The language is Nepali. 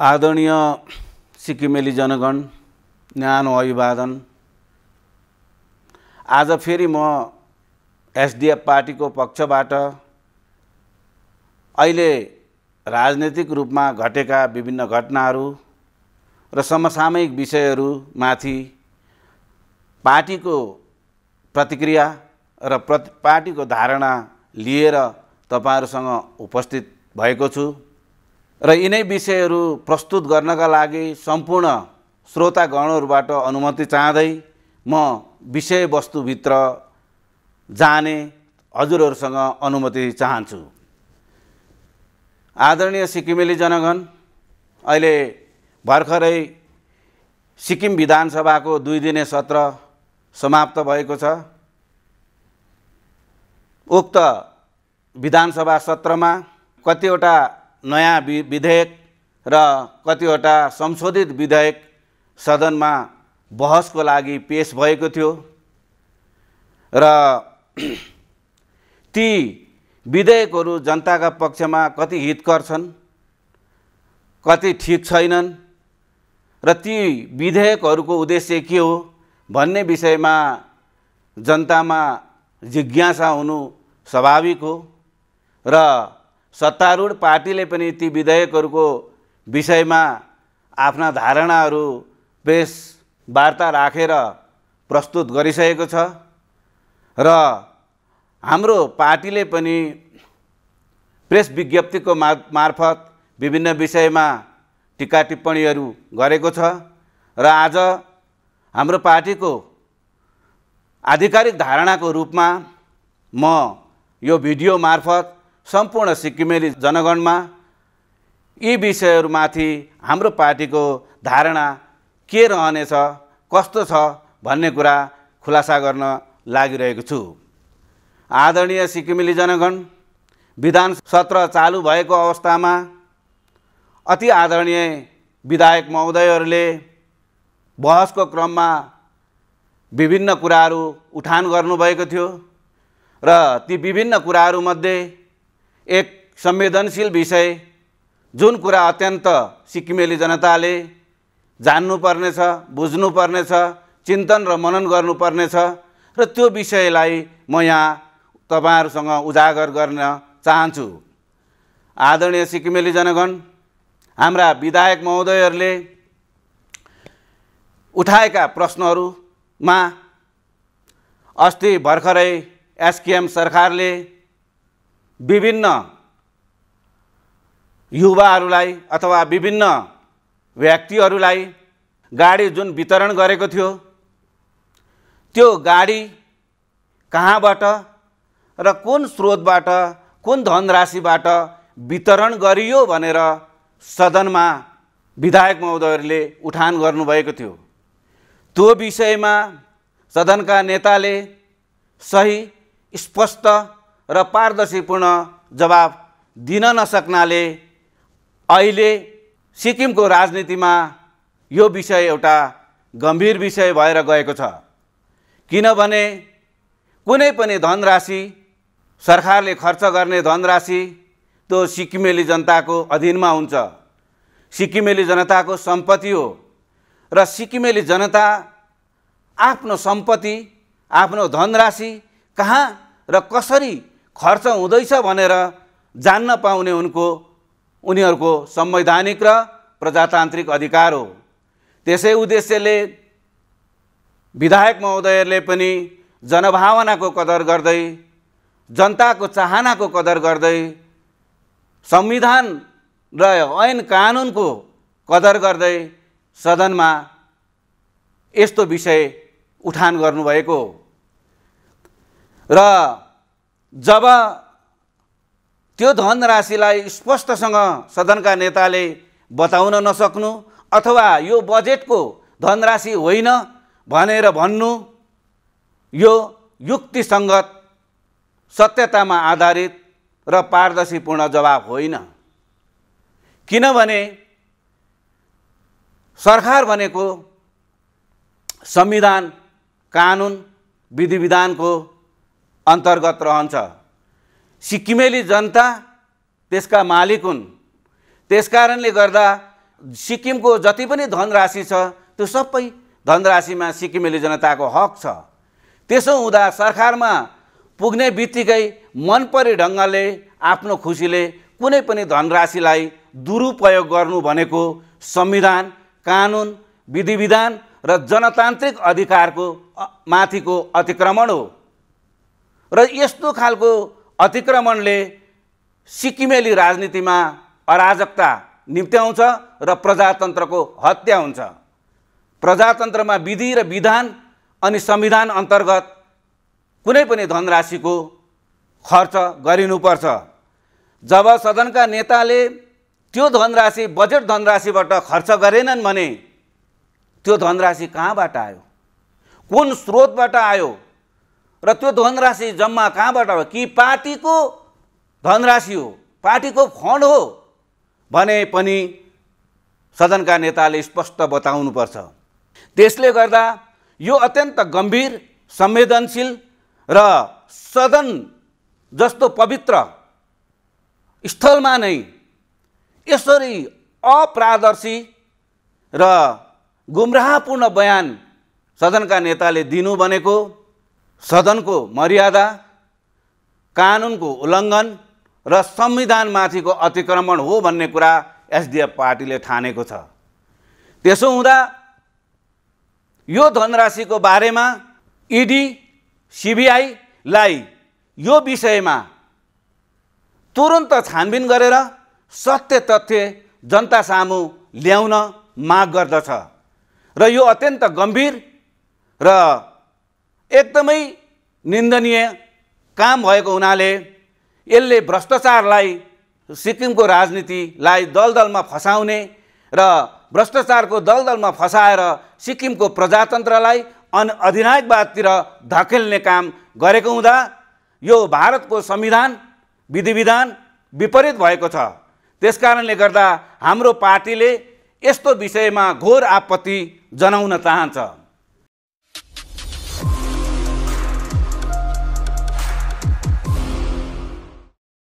आदरणीय सिक्किमेली जनगण न्यानो अभिवादन आज फेरि म एसडिएफ पार्टीको पक्षबाट अहिले राजनैतिक रूपमा घटेका विभिन्न घटनाहरू र समसामयिक विषयहरूमाथि पार्टीको प्रतिक्रिया र प्रति पार्टीको धारणा लिएर तपाईँहरूसँग उपस्थित भएको छु र यिनै विषयहरू प्रस्तुत गर्नका लागि सम्पूर्ण श्रोतागणहरूबाट अनुमति चाहँदै म विषयवस्तुभित्र जाने हजुरहरूसँग अनुमति चाहन्छु आदरणीय सिक्किमेली जनगण अहिले भर्खरै सिक्किम विधानसभाको दुई दिने सत्र समाप्त भएको छ उक्त विधानसभा सत्रमा कतिवटा नयाँ वि विधेयक र कतिवटा संशोधित विधेयक सदनमा बहसको लागि पेस भएको थियो र ती विधेयकहरू जनताका पक्षमा कति हितकर छन् कति ठिक छैनन् र ती विधेयकहरूको उद्देश्य के हो भन्ने विषयमा जनतामा जिज्ञासा हुनु स्वाभाविक हो र सत्तारूढ पार्टीले पनि ती विधेयकहरूको विषयमा आफ्ना धारणाहरू प्रेस वार्ता राखेर प्रस्तुत गरिसकेको छ र हाम्रो पार्टीले पनि प्रेस विज्ञप्तिको मा मार्फत विभिन्न विषयमा टिका टिप्पणीहरू गरेको छ र आज हाम्रो पार्टीको आधिकारिक धारणाको रूपमा म यो भिडियो मार्फत सम्पूर्ण सिक्किमेली जनगणमा यी विषयहरूमाथि हाम्रो पार्टीको धारणा के रहनेछ कस्तो छ भन्ने कुरा खुलासा गर्न लागिरहेको छु आदरणीय सिक्किमेली जनगण विधान सत्र चालु भएको अवस्थामा अति आदरणीय विधायक महोदयहरूले बहसको क्रममा विभिन्न कुराहरू उठान गर्नुभएको थियो र ती विभिन्न कुराहरूमध्ये एक संवेदनशील विषय जुन कुरा अत्यन्त सिक्किमेली जनताले जान्नुपर्नेछ बुझ्नुपर्नेछ चिन्तन र मनन गर्नुपर्नेछ र त्यो विषयलाई म यहाँ तपाईँहरूसँग उजागर गर्न चाहन्छु आदरणीय सिक्किमेली जनगण हाम्रा विधायक महोदयहरूले उठाएका प्रश्नहरूमा अस्ति भर्खरै एसकेएम सरकारले विभिन्न युवाहरूलाई अथवा विभिन्न व्यक्तिहरूलाई गाडी जुन वितरण गरेको थियो त्यो गाडी कहाँबाट र कुन स्रोतबाट कुन धनराशिबाट वितरण गरियो भनेर सदनमा विधायक महोदयहरूले उठान गर्नुभएको थियो त्यो विषयमा सदनका नेताले सही स्पष्ट र पारदर्शीपूर्ण जवाब दिन नसक्नाले अहिले सिक्किमको राजनीतिमा यो विषय एउटा गम्भीर विषय भएर गएको छ किनभने कुनै पनि धनराशि सरकारले खर्च गर्ने धनराशि त्यो सिक्किमेली जनताको अधीनमा हुन्छ सिक्किमेली जनताको सम्पत्ति हो र सिक्किमेली जनता आफ्नो सम्पत्ति आफ्नो धनराशि कहाँ र कसरी खर्च हुँदैछ भनेर जान्न पाउने उनको उनीहरूको संवैधानिक र प्रजातान्त्रिक अधिकार हो त्यसै उद्देश्यले विधायक महोदयहरूले पनि जनभावनाको कदर गर्दै जनताको चाहनाको कदर गर्दै संविधान र ऐन कानुनको कदर गर्दै सदनमा यस्तो विषय उठान गर्नुभएको र जब त्यो धनराशिलाई स्पष्टसँग सदनका नेताले बताउन नसक्नु अथवा यो बजेटको धनराशि होइन भनेर भन्नु यो युक्तिसङ्गत सत्यतामा आधारित र पारदर्शीपूर्ण जवाब होइन किनभने सरकार भनेको संविधान कानुन विधि विधानको अन्तर्गत रहन्छ सिक्किमेली जनता त्यसका मालिक हुन् त्यसकारणले गर्दा सिक्किमको जति पनि धनराशि छ त्यो सबै धनराशिमा सिक्किमेली जनताको हक छ त्यसो हुँदा सरकारमा पुग्ने बित्तिकै मनपरी ढङ्गले आफ्नो खुसीले कुनै पनि धनराशिलाई दुरुपयोग गर्नु भनेको संविधान कानुन विधि विधान र जनतान्त्रिक अधिकारको माथिको अतिक्रमण हो र यस्तो खालको अतिक्रमणले सिक्किमेली राजनीतिमा अराजकता निम्त्याउँछ र प्रजातन्त्रको हत्या हुन्छ प्रजातन्त्रमा विधि र विधान अनि संविधान अन्तर्गत कुनै पनि धनराशिको खर्च गरिनुपर्छ जब सदनका नेताले त्यो धनराशि बजेट धनराशिबाट खर्च गरेनन् भने त्यो धनराशि कहाँबाट आयो कुन स्रोतबाट आयो र त्यो धनराशि जम्मा कहाँबाट हो कि पार्टीको धनराशि हो पार्टीको फन्ड हो भने पनि सदनका नेताले स्पष्ट बताउनुपर्छ त्यसले गर्दा यो अत्यन्त गम्भीर संवेदनशील र सदन जस्तो पवित्र स्थलमा नै यसरी अपारदर्शी र गुमराहपूर्ण बयान सदनका नेताले दिनु भनेको सदनको मर्यादा कानुनको उल्लङ्घन र संविधानमाथिको अतिक्रमण हो भन्ने कुरा एसडिएफ पार्टीले ठानेको छ त्यसो हुँदा यो धनराशिको बारेमा इडी सिबिआईलाई यो विषयमा तुरन्त छानबिन गरेर सत्य तथ्य जनता सामु ल्याउन माग गर्दछ र यो अत्यन्त गम्भीर र एकदमै निन्दनीय काम भएको हुनाले यसले भ्रष्टाचारलाई सिक्किमको राजनीतिलाई दलदलमा फसाउने र भ्रष्टाचारको दलदलमा फसाएर सिक्किमको प्रजातन्त्रलाई अन अधिनायकवादतिर धकेल्ने काम गरेको हुँदा यो भारतको संविधान विधि विधान विपरीत भएको छ त्यसकारणले गर्दा हाम्रो पार्टीले यस्तो विषयमा घोर आपत्ति जनाउन चाहन्छ